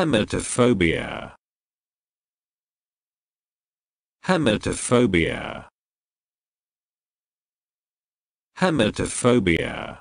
Hematophobia. Hematophobia. Hematophobia.